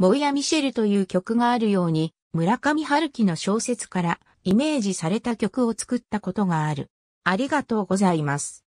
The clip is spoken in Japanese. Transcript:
モイア・ミシェルという曲があるように、村上春樹の小説からイメージされた曲を作ったことがある。ありがとうございます。